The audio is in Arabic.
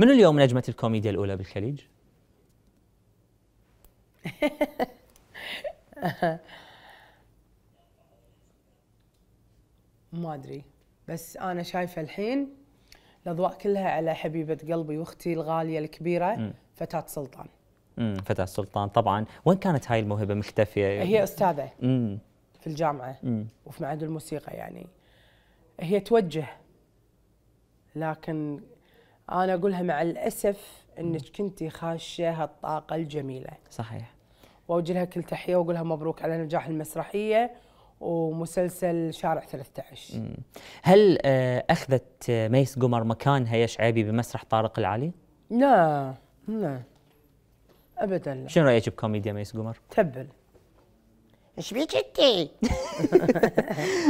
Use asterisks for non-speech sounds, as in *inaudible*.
من اليوم نجمة الكوميديا الأولى بالخليج؟ *laughs* ما أدري بس أنا شايفة الحين الأضواء كلها على حبيبة قلبي وأختي الغالية الكبيرة م. فتاة سلطان فتاة سلطان طبعا وين كانت هاي الموهبة مختفية؟ هي أستاذة في الجامعة وفي معهد الموسيقى يعني هي توجه لكن انا اقولها مع الاسف انك كنتي خاشه هالطاقه الجميله صحيح واوجه لها كل تحيه واقول لها مبروك على نجاح المسرحيه ومسلسل شارع 13 هل آه، اخذت آه، ميس قمر مكان هيا شعيبي بمسرح طارق العلي؟ لا لا ابدا لا شنو رايك بكوميديا ميس قمر؟ تبل ايش بيك انت؟ *laughs*